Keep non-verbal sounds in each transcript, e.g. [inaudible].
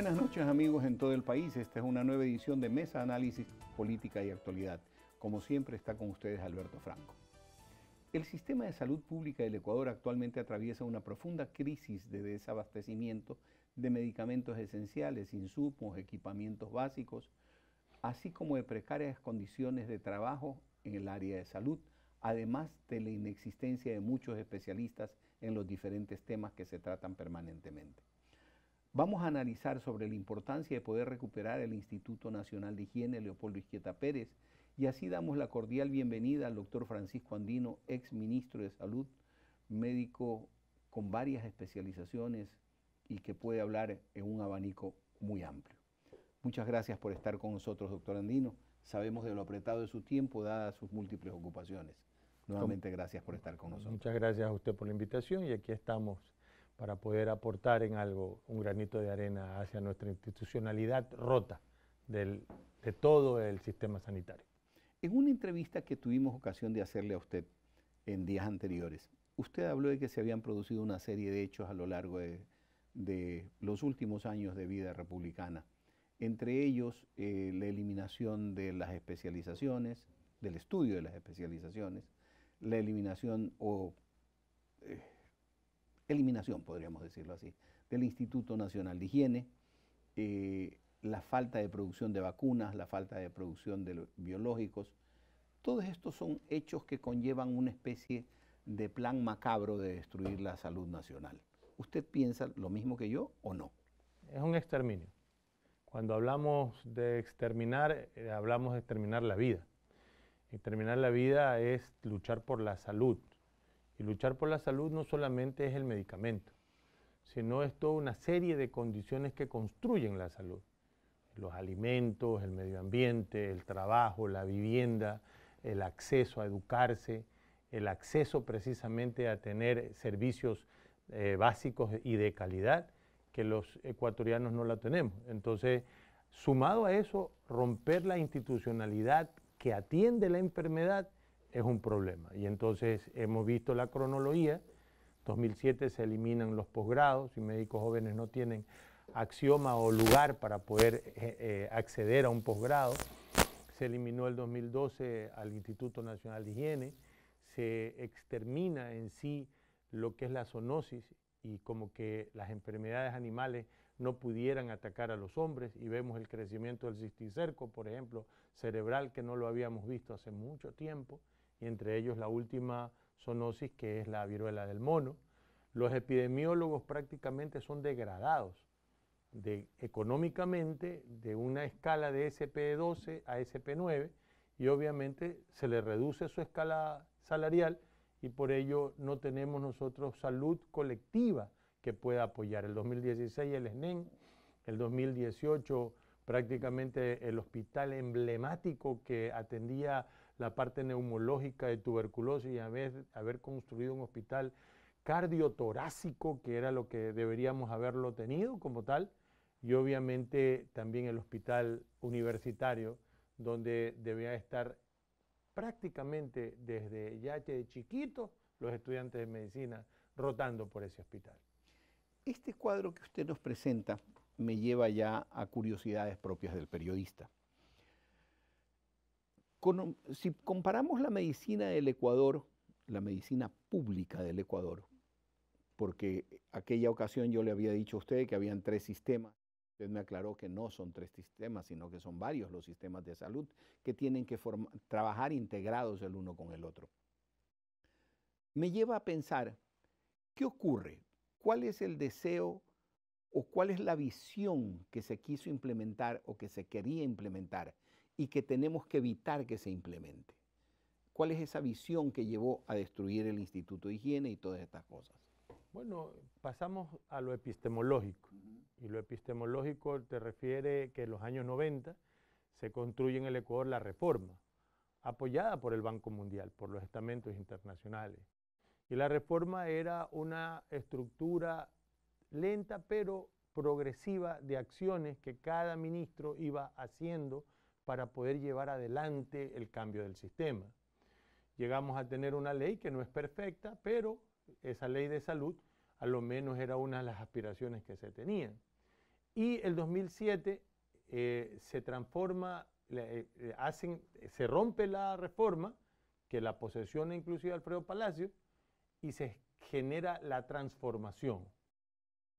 Buenas noches amigos en todo el país, esta es una nueva edición de Mesa Análisis Política y Actualidad. Como siempre está con ustedes Alberto Franco. El sistema de salud pública del Ecuador actualmente atraviesa una profunda crisis de desabastecimiento de medicamentos esenciales, insumos, equipamientos básicos, así como de precarias condiciones de trabajo en el área de salud, además de la inexistencia de muchos especialistas en los diferentes temas que se tratan permanentemente. Vamos a analizar sobre la importancia de poder recuperar el Instituto Nacional de Higiene Leopoldo Izquieta Pérez y así damos la cordial bienvenida al doctor Francisco Andino, ex ministro de Salud, médico con varias especializaciones y que puede hablar en un abanico muy amplio. Muchas gracias por estar con nosotros, doctor Andino. Sabemos de lo apretado de su tiempo, dadas sus múltiples ocupaciones. Nuevamente, gracias por estar con nosotros. Muchas gracias a usted por la invitación y aquí estamos para poder aportar en algo, un granito de arena hacia nuestra institucionalidad rota de todo el sistema sanitario. En una entrevista que tuvimos ocasión de hacerle a usted en días anteriores, usted habló de que se habían producido una serie de hechos a lo largo de, los últimos años de vida republicana, entre ellos eh, la eliminación de las especializaciones, del estudio de las especializaciones, la eliminación o... Eh, eliminación, podríamos decirlo así, del Instituto Nacional de Higiene, eh, la falta de producción de vacunas, la falta de producción de biológicos. Todos estos son hechos que conllevan una especie de plan macabro de destruir la salud nacional. ¿Usted piensa lo mismo que yo o no? Es un exterminio. Cuando hablamos de exterminar, eh, hablamos de exterminar la vida. Exterminar la vida es luchar por la salud, y luchar por la salud no solamente es el medicamento, sino es toda una serie de condiciones que construyen la salud. Los alimentos, el medio ambiente, el trabajo, la vivienda, el acceso a educarse, el acceso precisamente a tener servicios eh, básicos y de calidad que los ecuatorianos no la tenemos. Entonces, sumado a eso, romper la institucionalidad que atiende la enfermedad es un problema. Y entonces hemos visto la cronología. 2007 se eliminan los posgrados y médicos jóvenes no tienen axioma o lugar para poder eh, eh, acceder a un posgrado. Se eliminó el 2012 al Instituto Nacional de Higiene. Se extermina en sí lo que es la zoonosis y como que las enfermedades animales no pudieran atacar a los hombres y vemos el crecimiento del cisticerco, por ejemplo, cerebral que no lo habíamos visto hace mucho tiempo y entre ellos la última zoonosis que es la viruela del mono. Los epidemiólogos prácticamente son degradados económicamente de una escala de SP12 a SP9 y obviamente se le reduce su escala salarial y por ello no tenemos nosotros salud colectiva que pueda apoyar. El 2016 el SNEN, e el 2018 prácticamente el hospital emblemático que atendía la parte neumológica de tuberculosis y haber, haber construido un hospital cardiotorácico, que era lo que deberíamos haberlo tenido como tal, y obviamente también el hospital universitario, donde debía estar prácticamente desde ya que de chiquito los estudiantes de medicina rotando por ese hospital. Este cuadro que usted nos presenta me lleva ya a curiosidades propias del periodista si comparamos la medicina del Ecuador, la medicina pública del Ecuador, porque aquella ocasión yo le había dicho a usted que habían tres sistemas, usted me aclaró que no son tres sistemas, sino que son varios los sistemas de salud que tienen que trabajar integrados el uno con el otro. Me lleva a pensar, ¿qué ocurre? ¿Cuál es el deseo o cuál es la visión que se quiso implementar o que se quería implementar? y que tenemos que evitar que se implemente. ¿Cuál es esa visión que llevó a destruir el Instituto de Higiene y todas estas cosas? Bueno, pasamos a lo epistemológico. Y lo epistemológico te refiere que en los años 90 se construye en el Ecuador la reforma, apoyada por el Banco Mundial, por los estamentos internacionales. Y la reforma era una estructura lenta pero progresiva de acciones que cada ministro iba haciendo para poder llevar adelante el cambio del sistema. Llegamos a tener una ley que no es perfecta, pero esa ley de salud a lo menos era una de las aspiraciones que se tenían. Y el 2007 eh, se transforma, eh, eh, hacen, se rompe la reforma, que la posesiona inclusive Alfredo Palacio, y se genera la transformación.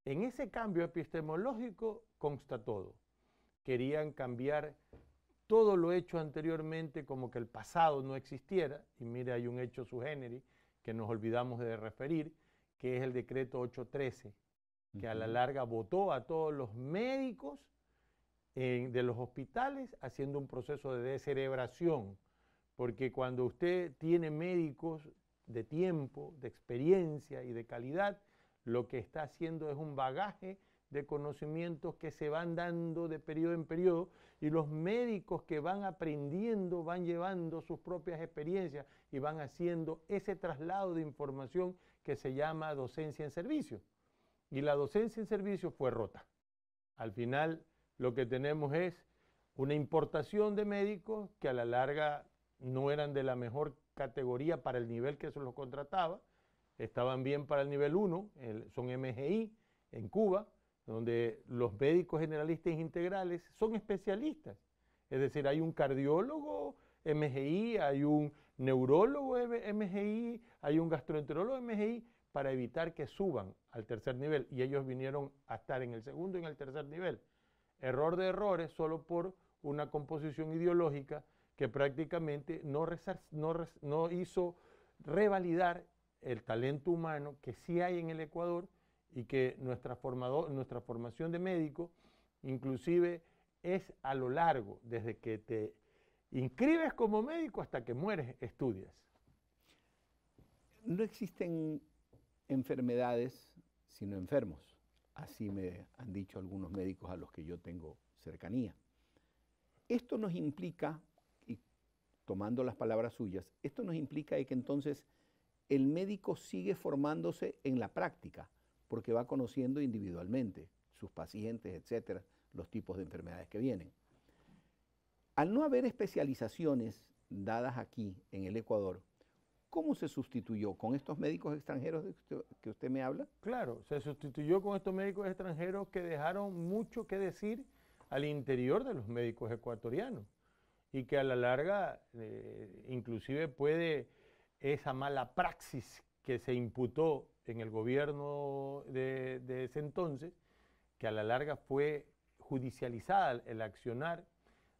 En ese cambio epistemológico consta todo. Querían cambiar todo lo hecho anteriormente como que el pasado no existiera, y mire, hay un hecho su que nos olvidamos de referir, que es el decreto 813, que a la larga votó a todos los médicos de los hospitales haciendo un proceso de descerebración, porque cuando usted tiene médicos de tiempo, de experiencia y de calidad, lo que está haciendo es un bagaje de conocimientos que se van dando de periodo en periodo y los médicos que van aprendiendo van llevando sus propias experiencias y van haciendo ese traslado de información que se llama docencia en servicio. Y la docencia en servicio fue rota. Al final lo que tenemos es una importación de médicos que a la larga no eran de la mejor categoría para el nivel que se los contrataba, estaban bien para el nivel 1, son MGI en Cuba, donde los médicos generalistas integrales son especialistas. Es decir, hay un cardiólogo MGI, hay un neurólogo MGI, hay un gastroenterólogo MGI, para evitar que suban al tercer nivel. Y ellos vinieron a estar en el segundo y en el tercer nivel. Error de errores solo por una composición ideológica que prácticamente no, hizo revalidar el talento humano que sí hay en el Ecuador y que nuestra, nuestra formación de médico inclusive es a lo largo, desde que te inscribes como médico hasta que mueres, estudias. No existen enfermedades sino enfermos, así me han dicho algunos médicos a los que yo tengo cercanía. Esto nos implica, y tomando las palabras suyas, esto nos implica que entonces el médico sigue formándose en la práctica, porque va conociendo individualmente sus pacientes, etcétera, los tipos de enfermedades que vienen. Al no haber especializaciones dadas aquí en el Ecuador, ¿cómo se sustituyó? ¿Con estos médicos extranjeros de que usted me habla? Claro, se sustituyó con estos médicos extranjeros que dejaron mucho que decir al interior de los médicos ecuatorianos y que a la larga eh, inclusive puede esa mala praxis que se imputó en el gobierno de, ese entonces, que a la larga fue judicializada el accionar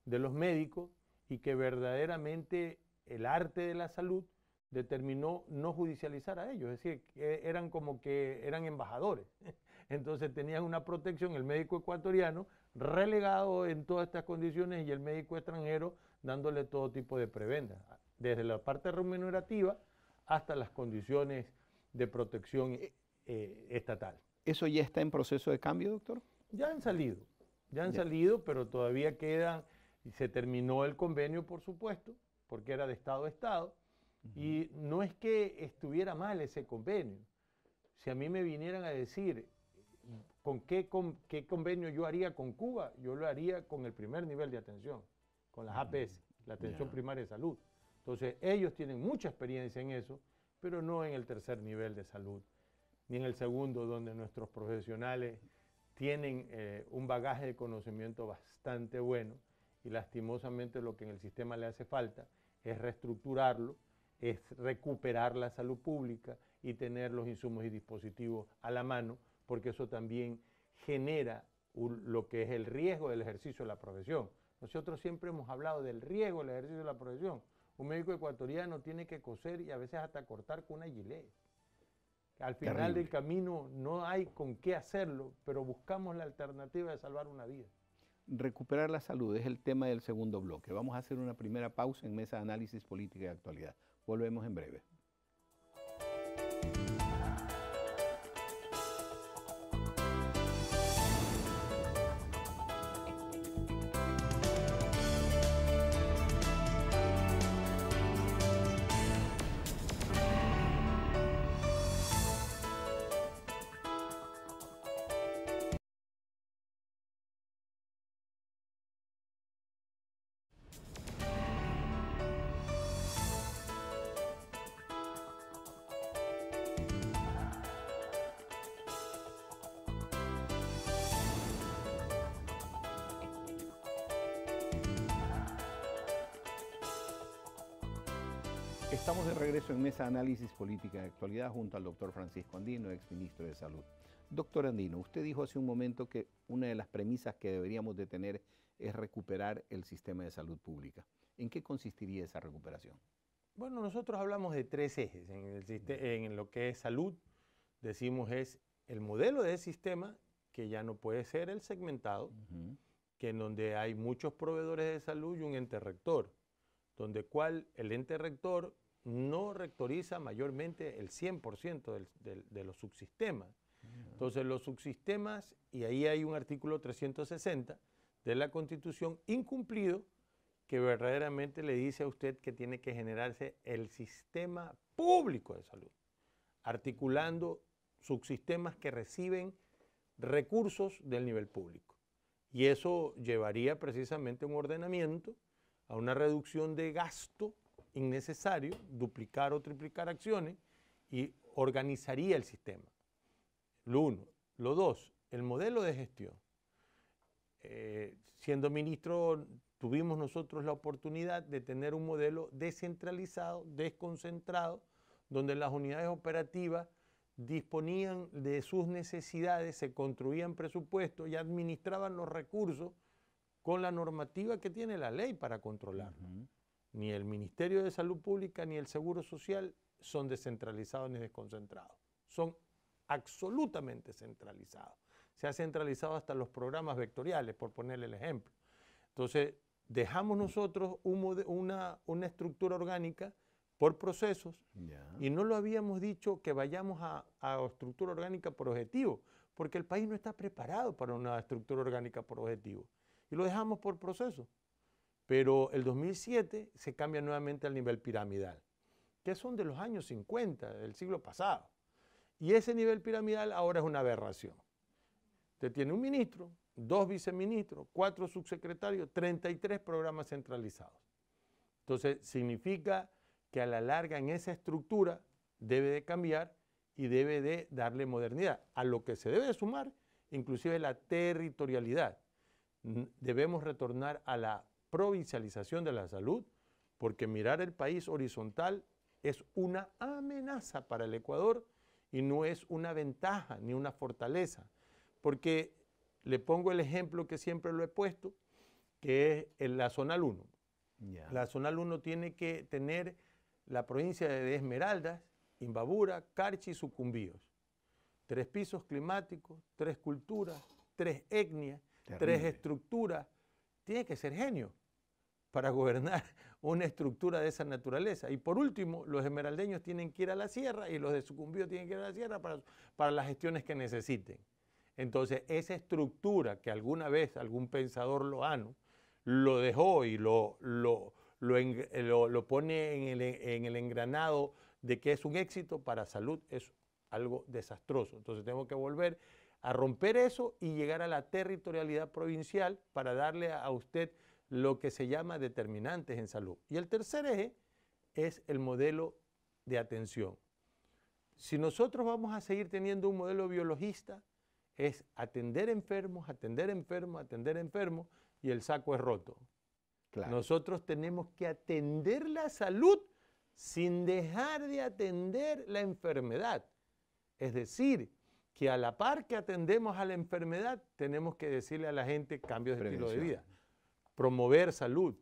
de los médicos y que verdaderamente el arte de la salud determinó no judicializar a ellos, es decir, eran como que eran embajadores. [laughs] Entonces tenían una protección el médico ecuatoriano relegado en todas estas condiciones y el médico extranjero dándole todo tipo de prebendas, desde la parte remunerativa hasta las condiciones de protección eh, eh, estatal. ¿Eso ya está en proceso de cambio, doctor? Ya han salido, ya han salido, pero todavía quedan, se terminó el convenio, por supuesto, porque era de Estado a Estado, y no es que estuviera mal ese convenio. Si a mí me vinieran a decir con qué, qué convenio yo haría con Cuba, yo lo haría con el primer nivel de atención, con las APS, la mm, atención primaria de salud. Entonces, ellos tienen mucha experiencia en eso pero no en el tercer nivel de salud, ni en el segundo, donde nuestros profesionales tienen eh, un bagaje de conocimiento bastante bueno y lastimosamente lo que en el sistema le hace falta es reestructurarlo, es recuperar la salud pública y tener los insumos y dispositivos a la mano, porque eso también genera lo que es el riesgo del ejercicio de la profesión. Nosotros siempre hemos hablado del riesgo del ejercicio de la profesión. Un médico ecuatoriano tiene que coser y a veces hasta cortar con una gilet. Al final del camino no hay con qué hacerlo, pero buscamos la alternativa de salvar una vida. Recuperar la salud es el tema del segundo bloque. Vamos a hacer una primera pausa en Mesa de Análisis Política y Actualidad. Volvemos en breve. Estamos de regreso en Mesa Análisis Política de Actualidad junto al doctor Francisco Andino, exministro de Salud. Doctor Andino, usted dijo hace un momento que una de las premisas que deberíamos de tener es recuperar el sistema de salud pública. ¿En qué consistiría esa recuperación? Bueno, nosotros hablamos de tres ejes en, el, en lo que es salud. Decimos es el modelo de sistema, que ya no puede ser el segmentado, que en donde hay muchos proveedores de salud y un ente rector donde cual el ente rector no rectoriza mayormente el 100% de los subsistemas. Entonces los subsistemas, y ahí hay un artículo 360 de la Constitución incumplido que verdaderamente le dice a usted que tiene que generarse el sistema público de salud, articulando subsistemas que reciben recursos del nivel público. Y eso llevaría precisamente a un ordenamiento, a una reducción de gasto innecesario duplicar o triplicar acciones y organizaría el sistema. Lo uno. Lo dos, el modelo de gestión. Eh, siendo ministro, tuvimos nosotros la oportunidad de tener un modelo descentralizado, desconcentrado, donde las unidades operativas disponían de sus necesidades, se construían presupuestos y administraban los recursos con la normativa que tiene la ley para controlarlo. Ni el Ministerio de Salud Pública ni el Seguro Social son descentralizados ni desconcentrados. Son absolutamente centralizados. Se ha centralizado hasta los programas vectoriales, por ponerle el ejemplo. Entonces, dejamos nosotros una, estructura orgánica por procesos y no lo habíamos dicho que vayamos a, a estructura orgánica por objetivo, porque el país no está preparado para una estructura orgánica por objetivo. Y lo dejamos por proceso. Pero el 2007 se cambia nuevamente al nivel piramidal, que son de los años 50, del siglo pasado. Y ese nivel piramidal ahora es una aberración. Usted tiene un ministro, dos viceministros, cuatro subsecretarios, 33 programas centralizados. Entonces, significa que a la larga en esa estructura debe de cambiar y debe de darle modernidad, a lo que se debe de sumar inclusive la territorialidad. Debemos retornar a la provincialización de la salud, porque mirar el país horizontal es una amenaza para el Ecuador y no es una ventaja ni una fortaleza. Porque le pongo el ejemplo que siempre lo he puesto, que es en la zona 1. La zona 1 tiene que tener la provincia de Esmeraldas, Imbabura, Carchi y Sucumbíos. Tres pisos climáticos, tres culturas, tres etnias, tres estructuras, tiene que ser genio para gobernar [laughs] una estructura de esa naturaleza. Y por último, los esmeraldeños tienen que ir a la sierra y los de sucumbido tienen que ir a la sierra para, para las gestiones que necesiten. Entonces, esa estructura que alguna vez algún pensador loano lo dejó y lo, lo, lo, lo pone en el, en el engranado de que es un éxito, para salud es algo desastroso. Entonces, tenemos que volver a romper eso y llegar a la territorialidad provincial para darle a usted lo que se llama determinantes en salud. Y el tercer eje es el modelo de atención. Si nosotros vamos a seguir teniendo un modelo biologista, es atender enfermos, atender enfermos, atender enfermos, y el saco es roto. Nosotros tenemos que atender la salud sin dejar de atender la enfermedad. Es decir, que a la par que atendemos a la enfermedad, tenemos que decirle a la gente cambios de estilo de vida, promover salud,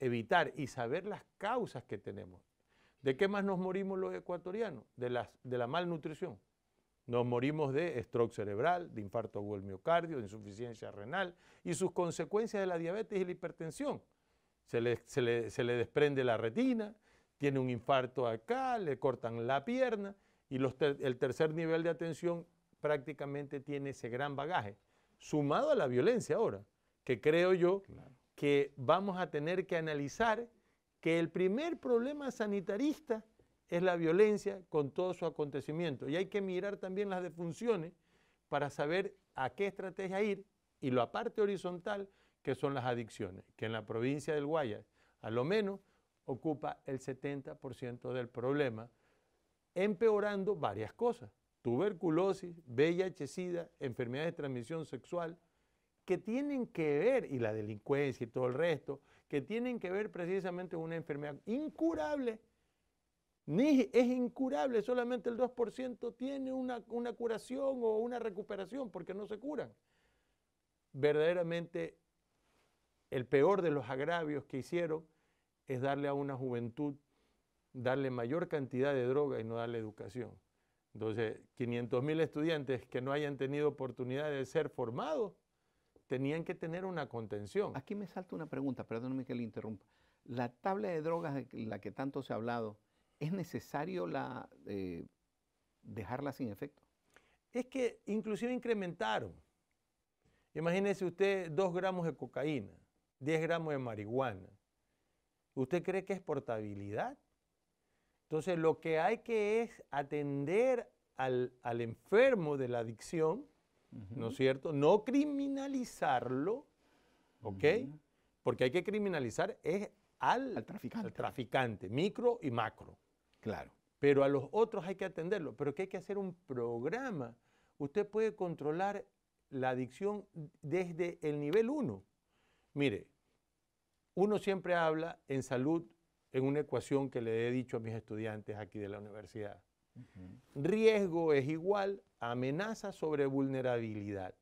evitar y saber las causas que tenemos. ¿De qué más nos morimos los ecuatorianos? De, las, de la malnutrición. Nos morimos de stroke cerebral, de infarto agudo del miocardio, de insuficiencia renal y sus consecuencias de la diabetes y la hipertensión. Se le, desprende la retina, tiene un infarto acá, le cortan la pierna y los el tercer nivel de atención prácticamente tiene ese gran bagaje, sumado a la violencia ahora, que creo yo que vamos a tener que analizar que el primer problema sanitarista es la violencia con todo su acontecimiento. Y hay que mirar también las defunciones para saber a qué estrategia ir y la parte horizontal que son las adicciones, que en la provincia del Guayas a lo menos ocupa el 70% del problema, empeorando varias cosas tuberculosis, VIH, SIDA, enfermedades de transmisión sexual, que tienen que ver, y la delincuencia y todo el resto, que tienen que ver precisamente con una enfermedad incurable. Ni es incurable, solamente el 2% tiene una curación o una recuperación porque no se curan. Verdaderamente, el peor de los agravios que hicieron es darle a una juventud, darle mayor cantidad de droga y no darle educación. Entonces, mil estudiantes que no hayan tenido oportunidad de ser formados tenían que tener una contención. Aquí me salta una pregunta, perdóname que le interrumpa. La tabla de drogas de la que tanto se ha hablado, ¿es necesario la, eh, dejarla sin efecto? Es que inclusive incrementaron. Imagínese usted 2 gramos de cocaína, 10 gramos de marihuana. ¿Usted cree que es portabilidad? Entonces lo que hay que es atender al, enfermo de la adicción, ¿no es cierto? No criminalizarlo, ¿ok? Porque hay que criminalizar es al, traficante. micro y macro. Claro. Pero a los otros hay que atenderlo, pero que hay que hacer un programa. Usted puede controlar la adicción desde el nivel uno. Mire, uno siempre habla en salud en una ecuación que le he dicho a mis estudiantes aquí de la universidad. Riesgo es igual a amenaza sobre vulnerabilidad,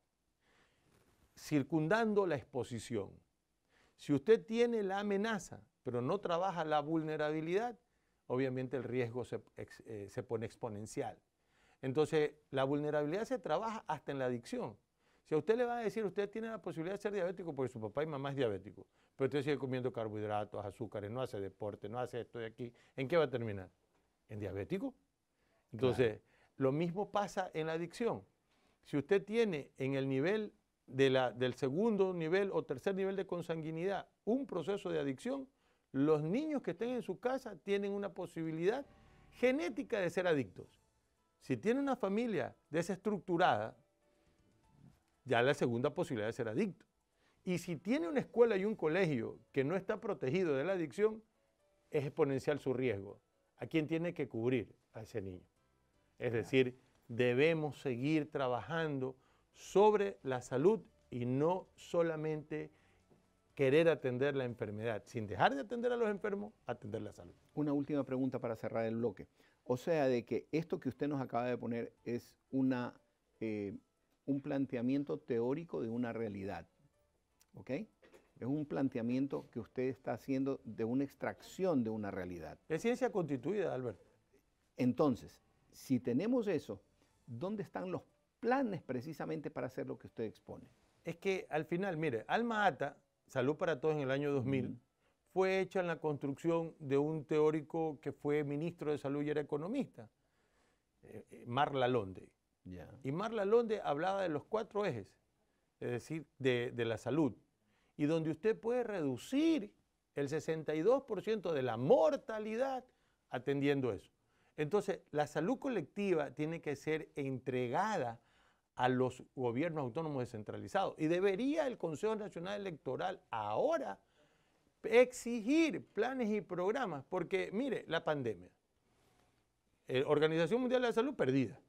circundando la exposición. Si usted tiene la amenaza, pero no trabaja la vulnerabilidad, obviamente el riesgo se eh, pone exponencial. Entonces, la vulnerabilidad se trabaja hasta en la adicción. Si a usted le va a decir, usted tiene la posibilidad de ser diabético porque su papá y mamá es diabético, pero usted sigue comiendo carbohidratos, azúcares, no hace deporte, no hace esto de aquí, ¿en qué va a terminar? ¿En diabético? Entonces, lo mismo pasa en la adicción. Si usted tiene en el nivel de la, del segundo nivel o tercer nivel de consanguinidad un proceso de adicción, los niños que estén en su casa tienen una posibilidad genética de ser adictos. Si tiene una familia desestructurada, ya la segunda posibilidad de ser adicto. Y si tiene una escuela y un colegio que no está protegido de la adicción, es exponencial su riesgo. ¿A quién tiene que cubrir? A ese niño. Es decir, debemos seguir trabajando sobre la salud y no solamente querer atender la enfermedad, sin dejar de atender a los enfermos, atender la salud. Una última pregunta para cerrar el bloque. O sea, de que esto que usted nos acaba de poner es una eh, un planteamiento teórico de una realidad. ¿Ok? Es un planteamiento que usted está haciendo de una extracción de una realidad. Es ciencia constituida, Albert. Entonces, si tenemos eso, ¿dónde están los planes precisamente para hacer lo que usted expone? Es que al final, mire, Alma Ata, Salud para Todos en el año 2000, fue hecha en la construcción de un teórico que fue ministro de Salud y era economista, eh, eh, Mar Lalonde. Y Marla Londe hablaba de los cuatro ejes, es decir, de, la salud, y donde usted puede reducir el 62% de la mortalidad atendiendo eso. Entonces, la salud colectiva tiene que ser entregada a los gobiernos autónomos descentralizados y debería el Consejo Nacional Electoral ahora exigir planes y programas, porque mire, la pandemia, eh, Organización Mundial de la Salud perdida,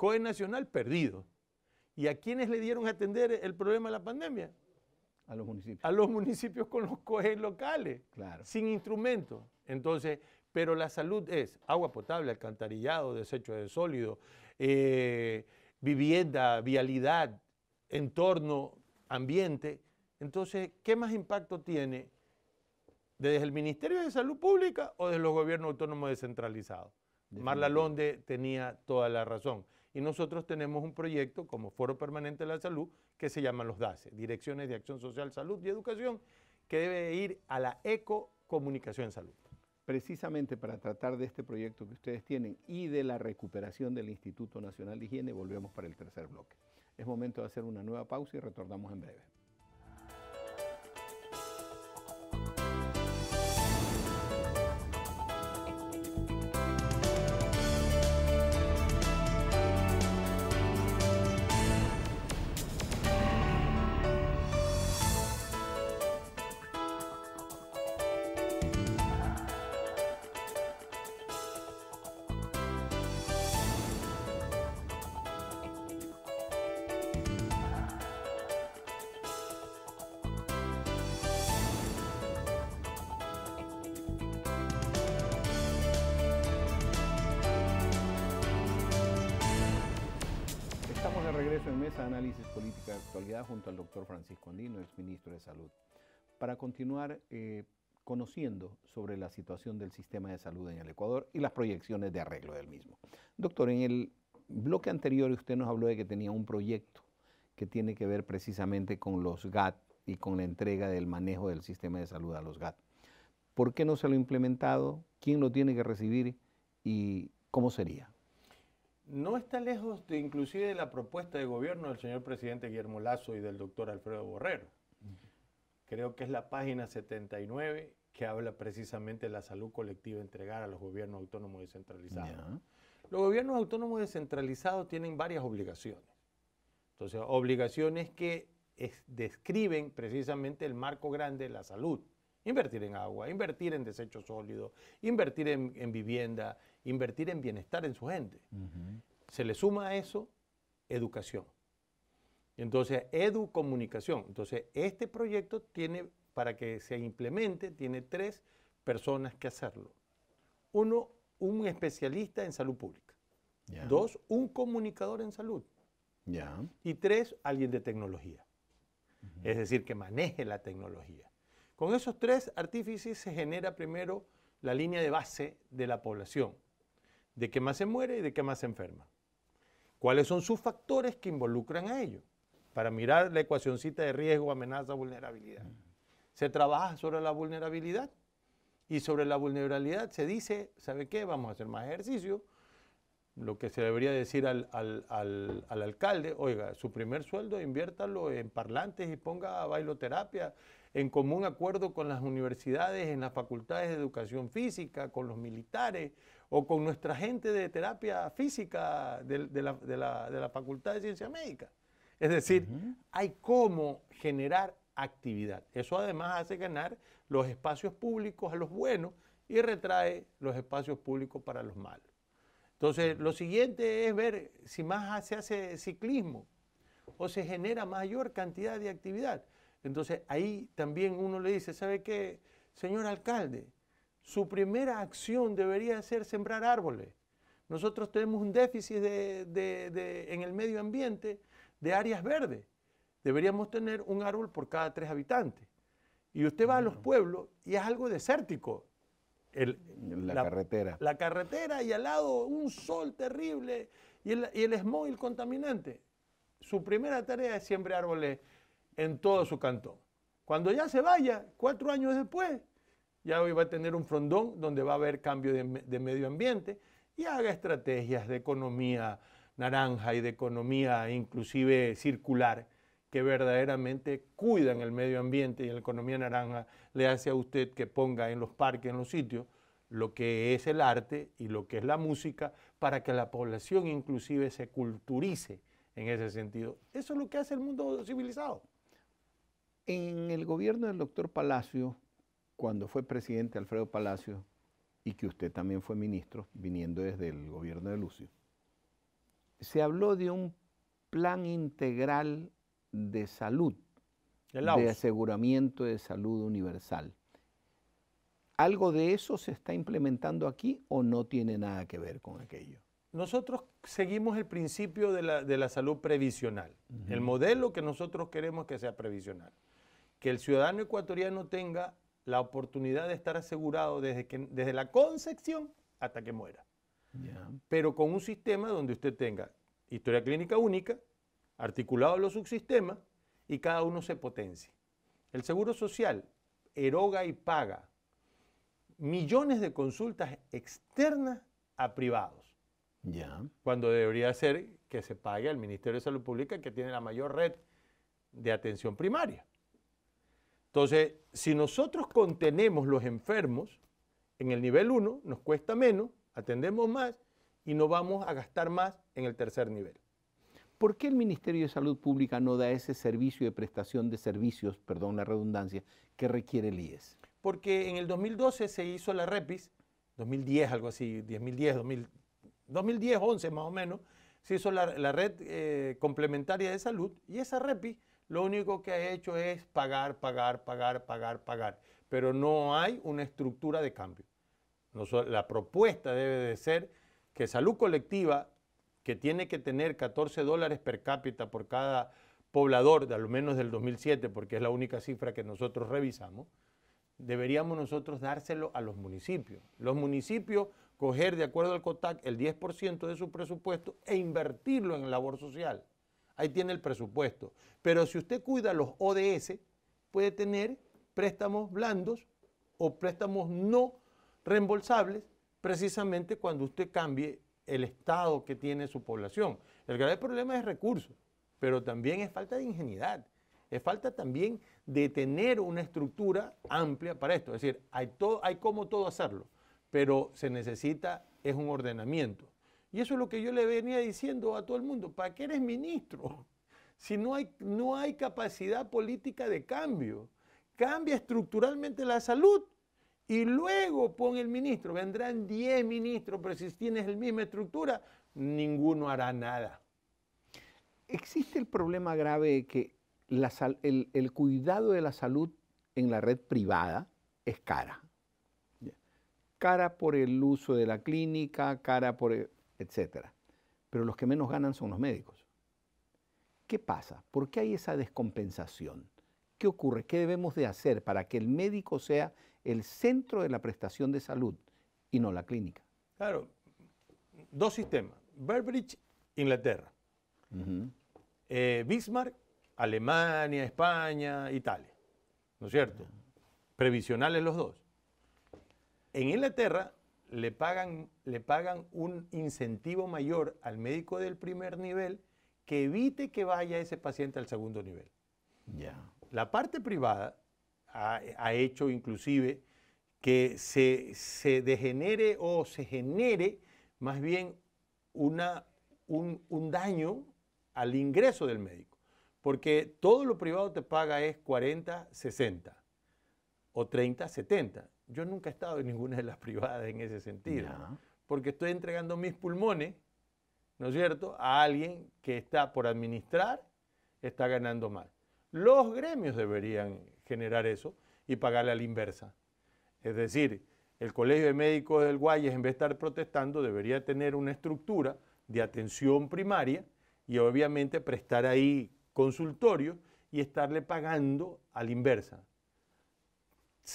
COE Nacional perdido. ¿Y a quiénes le dieron a atender el problema de la pandemia? A los municipios. A los municipios con los COE locales, claro. sin instrumentos. Entonces, pero la salud es agua potable, alcantarillado, desecho de sólido, eh, vivienda, vialidad, entorno, ambiente. Entonces, ¿qué más impacto tiene desde el Ministerio de Salud Pública o desde los gobiernos autónomos descentralizados? Marla Londe tenía toda la razón. Y nosotros tenemos un proyecto como Foro Permanente de la Salud que se llama los DACE, Direcciones de Acción Social, Salud y Educación, que debe ir a la eco en salud. Precisamente para tratar de este proyecto que ustedes tienen y de la recuperación del Instituto Nacional de Higiene, volvemos para el tercer bloque. Es momento de hacer una nueva pausa y retornamos en breve. es ministro de Salud, para continuar eh, conociendo sobre la situación del sistema de salud en el Ecuador y las proyecciones de arreglo del mismo. Doctor, en el bloque anterior usted nos habló de que tenía un proyecto que tiene que ver precisamente con los GAT y con la entrega del manejo del sistema de salud a los GAT. ¿Por qué no se lo ha implementado? ¿Quién lo tiene que recibir? ¿Y cómo sería? no está lejos de inclusive de la propuesta de gobierno del señor presidente Guillermo Lazo y del doctor Alfredo Borrero. Creo que es la página 79 que habla precisamente de la salud colectiva entregar a los gobiernos autónomos descentralizados. Los gobiernos autónomos descentralizados tienen varias obligaciones. Entonces, obligaciones que describen precisamente el marco grande de la salud. Invertir en agua, invertir en desechos sólidos, invertir en, vivienda, invertir en bienestar en su gente. Se le suma a eso educación. Entonces, edu-comunicación. Entonces, este proyecto tiene, para que se implemente, tiene tres personas que hacerlo. Uno, un especialista en salud pública. Dos, un comunicador en salud. Y tres, alguien de tecnología. Es decir, que maneje la tecnología. Con esos tres artífices se genera primero la línea de base de la población, de qué más se muere y de qué más se enferma. ¿Cuáles son sus factores que involucran a ello? Para mirar la ecuacioncita de riesgo, amenaza, vulnerabilidad. Se trabaja sobre la vulnerabilidad y sobre la vulnerabilidad se dice, ¿sabe qué? Vamos a hacer más ejercicio. Lo que se debería decir al, al alcalde, oiga, su primer sueldo inviértalo en parlantes y ponga bailoterapia en común acuerdo con las universidades, en las facultades de educación física, con los militares o con nuestra gente de terapia física de, la, Facultad de Ciencia Médica. Es decir, hay cómo generar actividad. Eso además hace ganar los espacios públicos a los buenos y retrae los espacios públicos para los malos. Entonces, lo siguiente es ver si más se hace ciclismo o se genera mayor cantidad de actividad. Entonces ahí también uno le dice, ¿sabe qué? Señor alcalde, su primera acción debería ser sembrar árboles. Nosotros tenemos un déficit de, en el medio ambiente de áreas verdes. Deberíamos tener un árbol por cada tres habitantes. Y usted va a los pueblos y es algo desértico. la, carretera. La carretera y al lado un sol terrible y el, y el contaminante. Su primera tarea es sembrar árboles en todo su cantón. Cuando ya se vaya, cuatro años después, ya hoy va a tener un frondón donde va a haber cambio de, de medio ambiente y haga estrategias de economía naranja y de economía inclusive circular que verdaderamente cuidan el medio ambiente y la economía naranja le hace a usted que ponga en los parques, en los sitios, lo que es el arte y lo que es la música para que la población inclusive se culturice en ese sentido. Eso es lo que hace el mundo civilizado. En el gobierno del doctor Palacio, cuando fue presidente Alfredo Palacio y que usted también fue ministro, viniendo desde el gobierno de Lucio, se habló de un plan integral de salud, de aseguramiento de salud universal. ¿Algo de eso se está implementando aquí o no tiene nada que ver con aquello? Nosotros seguimos el principio de la, salud previsional, el modelo que nosotros queremos que sea previsional que el ciudadano ecuatoriano tenga la oportunidad de estar asegurado desde, desde la concepción hasta que muera. Pero con un sistema donde usted tenga historia clínica única, articulado los subsistemas y cada uno se potencie. El Seguro Social eroga y paga millones de consultas externas a privados. Cuando debería ser que se pague al Ministerio de Salud Pública, que tiene la mayor red de atención primaria. Entonces, si nosotros contenemos los enfermos en el nivel 1, nos cuesta menos, atendemos más y no vamos a gastar más en el tercer nivel. ¿Por qué el Ministerio de Salud Pública no da ese servicio de prestación de servicios, perdón la redundancia, que requiere el IES? Porque en el 2012 se hizo la REPIS, 2010 algo así, 2010, 2000, 2010, 11 más o menos, se hizo la, red eh, complementaria de salud y esa REPIS lo único que ha hecho es pagar, pagar, pagar, pagar, pagar. Pero no hay una estructura de cambio. La propuesta debe de ser que salud colectiva, que tiene que tener 14 dólares per cápita por cada poblador, de al menos del 2007, porque es la única cifra que nosotros revisamos, deberíamos nosotros dárselo a los municipios. Los municipios coger, de acuerdo al COTAC, el 10% de su presupuesto e invertirlo en labor social ahí tiene el presupuesto. Pero si usted cuida los ODS, puede tener préstamos blandos o préstamos no reembolsables precisamente cuando usted cambie el estado que tiene su población. El grave problema es recursos, pero también es falta de ingenuidad, es falta también de tener una estructura amplia para esto. Es decir, hay, todo, hay como todo hacerlo, pero se necesita es un ordenamiento. Y eso es lo que yo le venía diciendo a todo el mundo. ¿Para qué eres ministro? [laughs] Si no hay, no hay capacidad política de cambio. Cambia estructuralmente la salud y luego pon el ministro. Vendrán 10 ministros, pero si tienes la misma estructura, ninguno hará nada. Existe el problema grave de que el, el cuidado de la salud en la red privada es cara. Cara por el uso de la clínica, cara por... El, etcétera, Pero los que menos ganan son los médicos. ¿Qué pasa? ¿Por qué hay esa descompensación? ¿Qué ocurre? ¿Qué debemos de hacer para que el médico sea el centro de la prestación de salud y no la clínica? Claro, dos sistemas. Berbridge, Inglaterra. Eh, Bismarck, Alemania, España, Italia. ¿No es cierto? Previsionales los dos. En Inglaterra le pagan, le pagan un incentivo mayor al médico del primer nivel que evite que vaya ese paciente al segundo nivel. La parte privada ha, hecho inclusive que se, se, degenere o se genere más bien una, un, un daño al ingreso del médico. Porque todo lo privado te paga es 40, 60 o 30, 70. Yo nunca he estado en ninguna de las privadas en ese sentido, porque estoy entregando mis pulmones, ¿no es cierto?, a alguien que está por administrar, está ganando mal. Los gremios deberían generar eso y pagarle a la inversa. Es decir, el Colegio de Médicos del Guayas, en vez de estar protestando, debería tener una estructura de atención primaria y obviamente prestar ahí consultorio y estarle pagando a la inversa.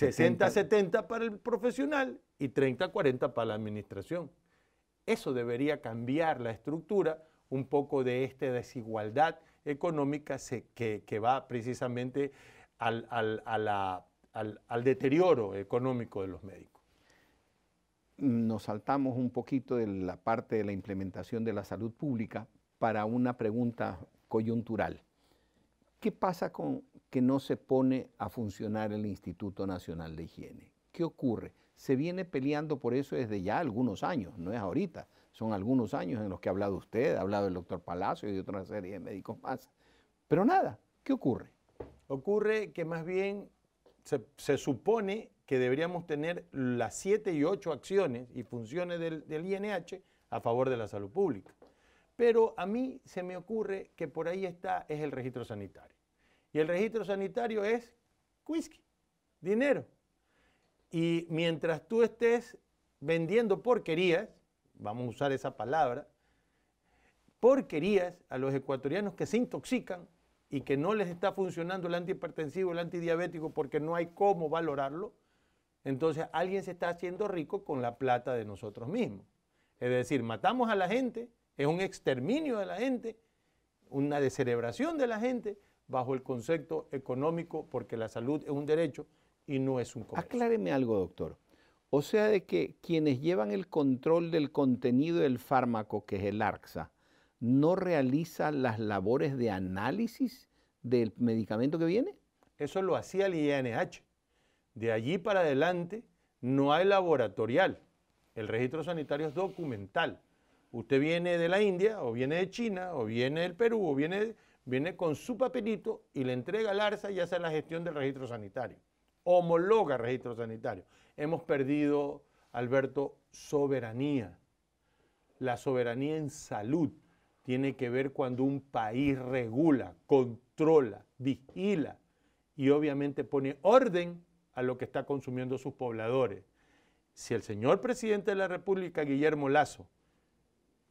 60-70 para el profesional y 30-40 para la administración. Eso debería cambiar la estructura un poco de esta desigualdad económica que, va precisamente al, al deterioro económico de los médicos. Nos saltamos un poquito de la parte de la implementación de la salud pública para una pregunta coyuntural. ¿Qué pasa con que no se pone a funcionar el Instituto Nacional de Higiene? ¿Qué ocurre? Se viene peleando por eso desde ya algunos años, no es ahorita, son algunos años en los que ha hablado usted, ha hablado el doctor Palacio y de otra serie de médicos más. Pero nada, ¿qué ocurre? Ocurre que más bien se, supone que deberíamos tener las siete y ocho acciones y funciones del, del INH a favor de la salud pública. Pero a mí se me ocurre que por ahí está, es el registro sanitario. Y el registro sanitario es whisky, dinero. Y mientras tú estés vendiendo porquerías, vamos a usar esa palabra, porquerías a los ecuatorianos que se intoxican y que no les está funcionando el antihipertensivo, el antidiabético, porque no hay cómo valorarlo, entonces alguien se está haciendo rico con la plata de nosotros mismos. Es decir, matamos a la gente, es un exterminio de la gente, una descerebración de la gente, bajo el concepto económico porque la salud es un derecho y no es un comercio. Acláreme algo, doctor. O sea, de que quienes llevan el control del contenido del fármaco, que es el ARCSA, no realiza las labores de análisis del medicamento que viene? Eso lo hacía el INH. De allí para adelante no hay laboratorial. El registro sanitario es documental. Usted viene de la India, o viene de China, o viene del Perú, o viene de viene con su papelito y le entrega al ARSA y hace la gestión del registro sanitario. Homologa registro sanitario. Hemos perdido, Alberto, soberanía. La soberanía en salud tiene que ver cuando un país regula, controla, vigila y obviamente pone orden a lo que está consumiendo sus pobladores. Si el señor presidente de la República, Guillermo Lazo,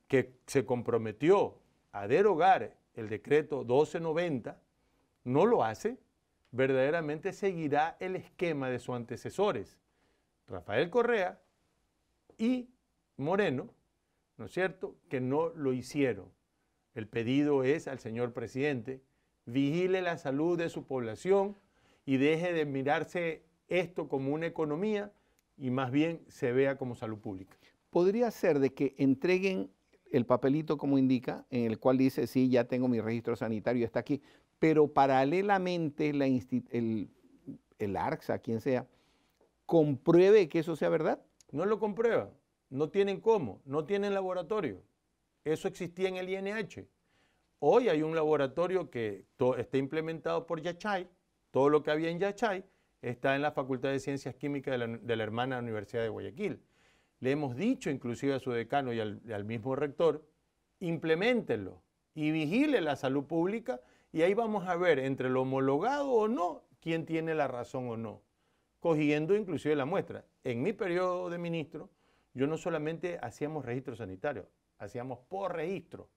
que se comprometió a derogar el decreto 1290, no lo hace, verdaderamente seguirá el esquema de sus antecesores, Rafael Correa y Moreno, ¿no es cierto?, que no lo hicieron. El pedido es al señor presidente, vigile la salud de su población y deje de mirarse esto como una economía y más bien se vea como salud pública. ¿Podría ser de que entreguen el papelito como indica, en el cual dice, sí, ya tengo mi registro sanitario, está aquí. Pero paralelamente la el, ARCSA, quien sea, compruebe que eso sea verdad. No lo comprueba, no tienen cómo, no tienen laboratorio. Eso existía en el INH. Hoy hay un laboratorio que está implementado por Yachay, todo lo que había en Yachay está en la Facultad de Ciencias Químicas de la hermana Universidad de Guayaquil. Le hemos dicho inclusive a su decano y al, mismo rector, implementenlo y vigile la salud pública y ahí vamos a ver entre lo homologado o no, quién tiene la razón o no, cogiendo inclusive la muestra. En mi periodo de ministro, yo no solamente hacíamos registro sanitario, hacíamos por registro.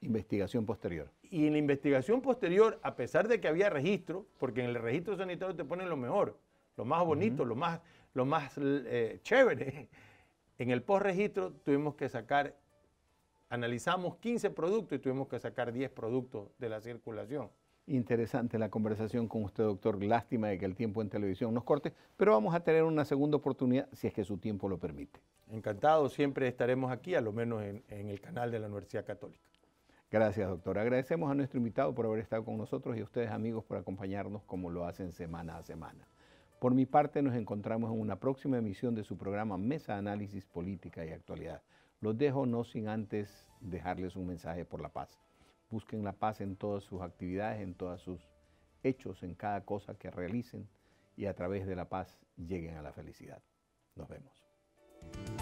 Investigación posterior. Y en la investigación posterior, a pesar de que había registro, porque en el registro sanitario te ponen lo mejor, lo más bonito, lo más, lo más eh, chévere, en el postregistro tuvimos que sacar, analizamos 15 productos y tuvimos que sacar 10 productos de la circulación. Interesante la conversación con usted, doctor. Lástima de que el tiempo en televisión nos corte, pero vamos a tener una segunda oportunidad si es que su tiempo lo permite. Encantado, siempre estaremos aquí, a lo menos en el canal de la Universidad Católica. Gracias, doctor. Agradecemos a nuestro invitado por haber estado con nosotros y a ustedes, amigos, por acompañarnos como lo hacen semana a semana. Por mi parte, nos encontramos en una próxima emisión de su programa Mesa Análisis Política y Actualidad. Los dejo no sin antes dejarles un mensaje por la paz. Busquen la paz en todas sus actividades, en todos sus hechos, en cada cosa que realicen y a través de la paz lleguen a la felicidad. Nos vemos.